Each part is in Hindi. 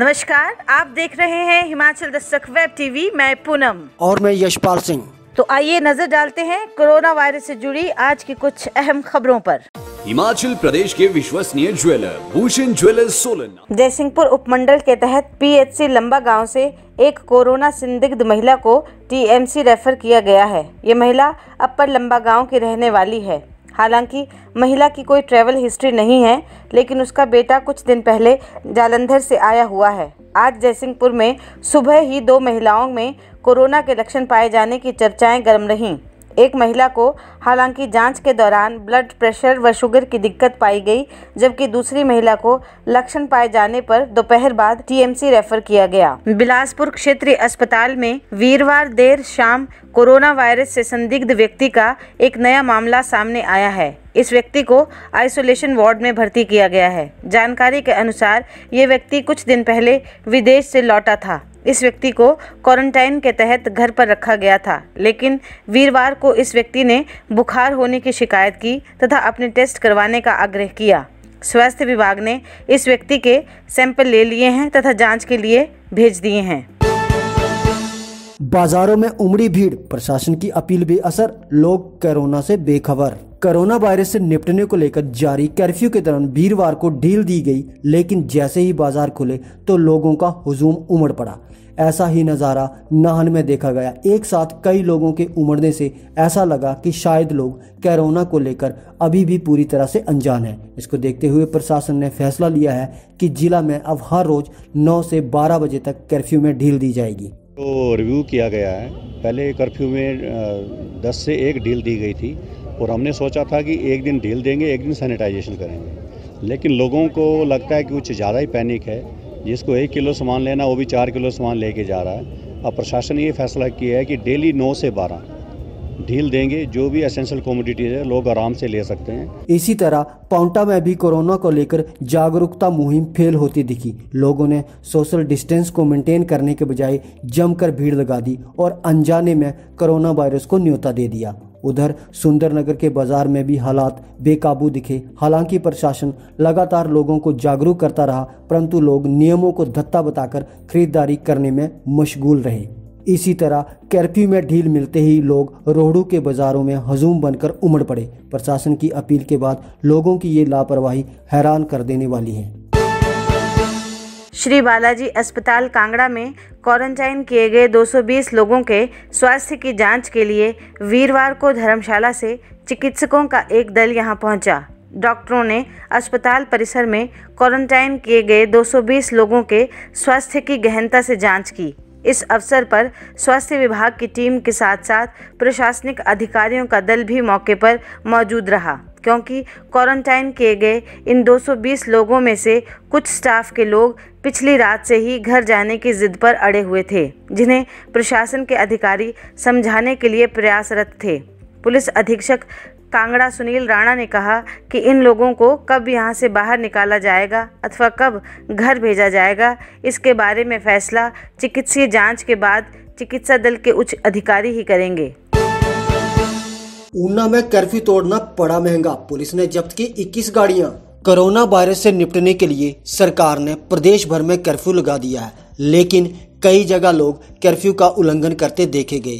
नमस्कार आप देख रहे हैं हिमाचल दस्तक वेब टीवी मैं पूनम और मैं यशपाल सिंह तो आइए नजर डालते हैं कोरोना वायरस से जुड़ी आज की कुछ अहम खबरों पर हिमाचल प्रदेश के विश्वसनीय ज्वेलर भूषण ज्वेलर सोलन जयसिंहपुर उपमंडल के तहत पीएचसी लंबा गांव से एक कोरोना संदिग्ध महिला को टीएमसी रेफर किया गया है ये महिला अपर लंबा गाँव की रहने वाली है हालांकि महिला की कोई ट्रैवल हिस्ट्री नहीं है लेकिन उसका बेटा कुछ दिन पहले जालंधर से आया हुआ है आज जयसिंहपुर में सुबह ही दो महिलाओं में कोरोना के लक्षण पाए जाने की चर्चाएं गर्म रहीं एक महिला को हालांकि जांच के दौरान ब्लड प्रेशर व शुगर की दिक्कत पाई गई जबकि दूसरी महिला को लक्षण पाए जाने पर दोपहर बाद टीएमसी रेफर किया गया बिलासपुर क्षेत्रीय अस्पताल में वीरवार देर शाम कोरोना वायरस से संदिग्ध व्यक्ति का एक नया मामला सामने आया है इस व्यक्ति को आइसोलेशन वार्ड में भर्ती किया गया है जानकारी के अनुसार ये व्यक्ति कुछ दिन पहले विदेश से लौटा था इस व्यक्ति को क्वारंटाइन के तहत घर पर रखा गया था लेकिन वीरवार को इस व्यक्ति ने बुखार होने की शिकायत की तथा अपने टेस्ट करवाने का आग्रह किया स्वास्थ्य विभाग ने इस व्यक्ति के सैंपल ले लिए हैं तथा जांच के लिए भेज दिए हैं बाजारों में उमड़ी भीड़ प्रशासन की अपील भी असर लोग कोरोना से बेखबर कोरोना वायरस से निपटने को लेकर जारी कर्फ्यू के दौरान वीरवार को ढील दी गई लेकिन जैसे ही बाजार खुले तो लोगों का हुजूम उमड़ पड़ा ऐसा ही नज़ारा नाहन में देखा गया एक साथ कई लोगों के उमड़ने से ऐसा लगा कि शायद लोग कोरोना को लेकर अभी भी पूरी तरह से अनजान है इसको देखते हुए प्रशासन ने फैसला लिया है कि जिला में अब हर रोज़ नौ से बारह बजे तक कर्फ्यू में ढील दी जाएगी तो रिव्यू किया गया है पहले कर्फ्यू में दस से एक ढील दी गई थी और हमने सोचा था कि एक दिन ढील देंगे एक दिन सैनिटाइजेशन करेंगे लेकिन लोगों को लगता है कि कुछ ज़्यादा ही पैनिक है जिसको एक किलो सामान लेना वो भी चार किलो सामान लेके जा रहा है अब प्रशासन ये फैसला किया है कि डेली नौ से बारह ढील देंगे जो भी एसेंशियल कॉमोडिटीज है लोग आराम से ले सकते हैं इसी तरह पाउंटा में भी कोरोना को लेकर जागरूकता मुहिम फेल होती दिखी लोगों ने सोशल डिस्टेंस को मेंटेन करने के बजाय जमकर भीड़ लगा दी और अनजाने में कोरोना वायरस को न्योता दे दिया उधर सुंदरनगर के बाजार में भी हालात बेकाबू दिखे हालांकि प्रशासन लगातार लोगों को जागरूक करता रहा परंतु लोग नियमों को धत्ता बताकर खरीदारी करने में मशगूल रहे इसी तरह कर्फ्यू में ढील मिलते ही लोग रोहड़ू के बाजारों में हजूम बनकर उमड़ पड़े प्रशासन की अपील के बाद लोगों की ये लापरवाही हैरान कर देने वाली है श्री बालाजी अस्पताल कांगड़ा में क्वारंटाइन किए गए 220 लोगों के स्वास्थ्य की जांच के लिए वीरवार को धर्मशाला से चिकित्सकों का एक दल यहां पहुंचा। डॉक्टरों ने अस्पताल परिसर में क्वारंटाइन किए गए 220 लोगों के स्वास्थ्य की गहनता से जांच की इस अवसर पर स्वास्थ्य विभाग की टीम के साथ साथ प्रशासनिक अधिकारियों का दल भी मौके पर मौजूद रहा क्योंकि क्वारंटाइन किए गए इन 220 लोगों में से कुछ स्टाफ के लोग पिछली रात से ही घर जाने की जिद पर अड़े हुए थे जिन्हें प्रशासन के अधिकारी समझाने के लिए प्रयासरत थे पुलिस अधीक्षक कांगड़ा सुनील राणा ने कहा कि इन लोगों को कब यहां से बाहर निकाला जाएगा अथवा कब घर भेजा जाएगा इसके बारे में फैसला चिकित्सीय जांच के बाद चिकित्सा दल के उच्च अधिकारी ही करेंगे ऊना में कर्फ्यू तोड़ना पड़ा महंगा पुलिस ने जब्त की इक्कीस गाड़ियां कोरोना वायरस से निपटने के लिए सरकार ने प्रदेश भर में कर्फ्यू लगा दिया है लेकिन कई जगह लोग कर्फ्यू का उल्लंघन करते देखे गए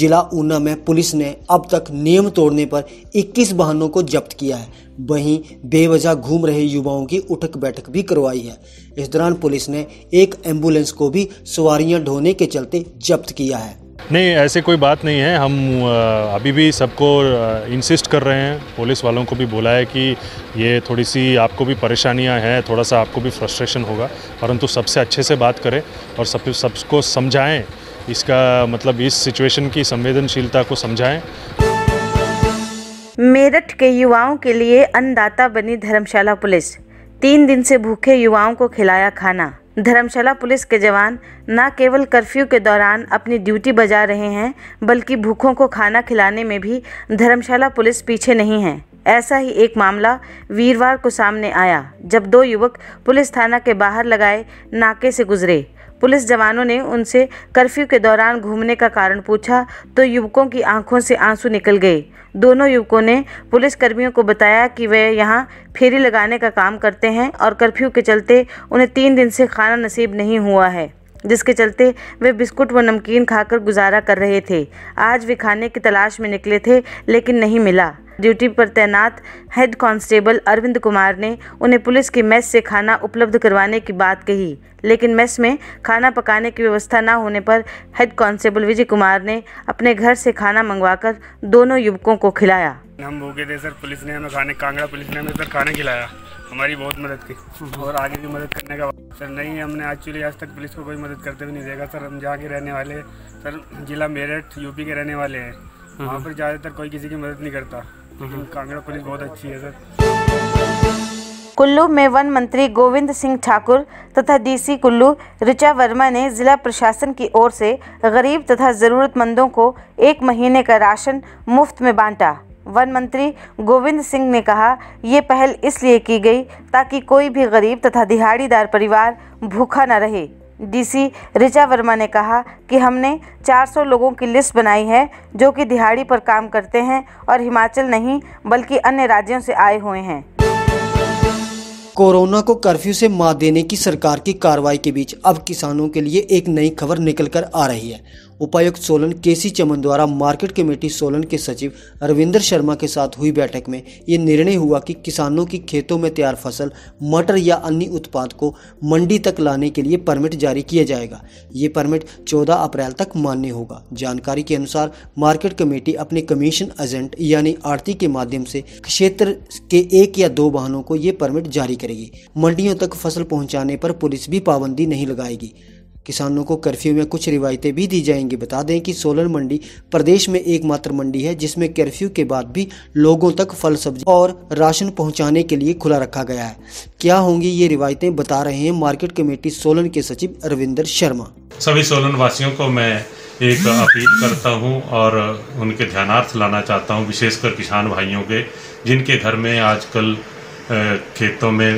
जिला ऊना में पुलिस ने अब तक नियम तोड़ने पर 21 वाहनों को जब्त किया है वहीं बेवजह घूम रहे युवाओं की उठक बैठक भी करवाई है इस दौरान पुलिस ने एक एम्बुलेंस को भी सवारियां ढोने के चलते जब्त किया है नहीं ऐसे कोई बात नहीं है हम अभी भी सबको इंसिस्ट कर रहे हैं पुलिस वालों को भी बोला है कि ये थोड़ी सी आपको भी परेशानियां हैं थोड़ा सा आपको भी फ्रस्ट्रेशन होगा परंतु सबसे अच्छे से बात करें और सब सबको समझाएं इसका मतलब इस सिचुएशन की संवेदनशीलता को समझाएं मेरठ के युवाओं के लिए अन्नदाता बनी धर्मशाला पुलिस तीन दिन से भूखे युवाओं को खिलाया खाना धर्मशाला पुलिस के जवान न केवल कर्फ्यू के दौरान अपनी ड्यूटी बजा रहे हैं बल्कि भूखों को खाना खिलाने में भी धर्मशाला पुलिस पीछे नहीं है ऐसा ही एक मामला वीरवार को सामने आया जब दो युवक पुलिस थाना के बाहर लगाए नाके से गुजरे पुलिस जवानों ने उनसे कर्फ्यू के दौरान घूमने का कारण पूछा तो युवकों की आंखों से आंसू निकल गए दोनों युवकों ने पुलिस कर्मियों को बताया कि वे यहाँ फेरी लगाने का काम करते हैं और कर्फ्यू के चलते उन्हें तीन दिन से खाना नसीब नहीं हुआ है जिसके चलते वे बिस्कुट व नमकीन खाकर गुजारा कर रहे थे आज वे खाने की तलाश में निकले थे लेकिन नहीं मिला ड्यूटी पर तैनात हेड कांस्टेबल अरविंद कुमार ने उन्हें पुलिस की मेस से खाना उपलब्ध करवाने की बात कही लेकिन मेस में खाना पकाने की व्यवस्था न होने पर हेड कांस्टेबल विजय कुमार ने अपने घर से खाना मंगवाकर दोनों युवकों को खिलाया हम भूखे थे सर पुलिस ने हमें खाने कांगड़ा पुलिस ने हमें सर खाने खिलाया हमारी बहुत मदद की और आगे की मदद करने का सर नहीं हमने एक्चुअली आज तक पुलिस को कोई मदद करते हुए नहीं देखा सर हम जहाँ के रहने वाले सर जिला मेरठ यूपी के रहने वाले हैं वहाँ पर ज़्यादातर कोई किसी की मदद नहीं करता कांगड़ा पुलिस बहुत अच्छी है सर कुल्लू में वन मंत्री गोविंद सिंह ठाकुर तथा डीसी कुल्लू ऋचा वर्मा ने जिला प्रशासन की ओर से गरीब तथा ज़रूरतमंदों को एक महीने का राशन मुफ्त में बांटा वन मंत्री गोविंद सिंह ने कहा ये पहल इसलिए की गई ताकि कोई भी गरीब तथा दिहाड़ीदार परिवार भूखा न रहे डीसी ऋचा वर्मा ने कहा कि हमने 400 लोगों की लिस्ट बनाई है जो कि दिहाड़ी पर काम करते हैं और हिमाचल नहीं बल्कि अन्य राज्यों से आए हुए हैं कोरोना को कर्फ्यू से मात देने की सरकार की कार्रवाई के बीच अब किसानों के लिए एक नई खबर निकल कर आ रही है उपायुक्त सोलन केसी चमन द्वारा मार्केट कमेटी सोलन के सचिव रविंदर शर्मा के साथ हुई बैठक में ये निर्णय हुआ कि किसानों की खेतों में तैयार फसल मटर या अन्य उत्पाद को मंडी तक लाने के लिए परमिट जारी किया जाएगा ये परमिट 14 अप्रैल तक मान्य होगा जानकारी के अनुसार मार्केट कमेटी अपने कमीशन एजेंट यानी आरती के माध्यम से क्षेत्र के एक या दो वाहनों को ये परमिट जारी करेगी मंडियों तक फसल पहुँचाने पर पुलिस भी पाबंदी नहीं लगाएगी किसानों को कर्फ्यू में कुछ रिवायतें भी दी जाएंगी बता दें कि सोलन मंडी प्रदेश में एकमात्र मंडी है जिसमें कर्फ्यू के बाद भी लोगों तक फल सब्जी और राशन पहुंचाने के लिए खुला रखा गया है क्या होंगी ये रिवायतें बता रहे हैं मार्केट कमेटी सोलन के सचिव अरविंदर शर्मा सभी सोलन वासियों को मैं एक अपील करता हूं और उनके ध्यानार्थ लाना चाहता हूं विशेषकर किसान भाइयों के जिनके घर में आजकल खेतों में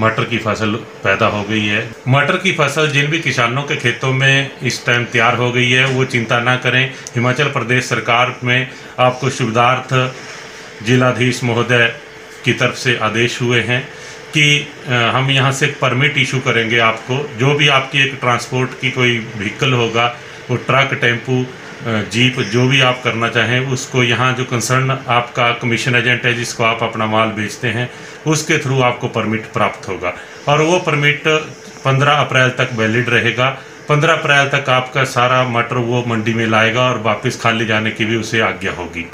मटर की फसल पैदा हो गई है मटर की फसल जिन भी किसानों के खेतों में इस टाइम तैयार हो गई है वो चिंता ना करें हिमाचल प्रदेश सरकार में आपको सुविधार्थ जिलाधीश महोदय की तरफ से आदेश हुए हैं कि हम यहाँ से परमिट इशू करेंगे आपको जो भी आपकी एक ट्रांसपोर्ट की कोई व्हीकल होगा वो ट्रक टेम्पू जीप जो भी आप करना चाहें उसको यहाँ जो कंसर्न आपका कमीशन एजेंट है जिसको आप अपना माल बेचते हैं उसके थ्रू आपको परमिट प्राप्त होगा और वो परमिट 15 अप्रैल तक वैलिड रहेगा 15 अप्रैल तक आपका सारा मटर वो मंडी में लाएगा और वापस खाली जाने की भी उसे आज्ञा होगी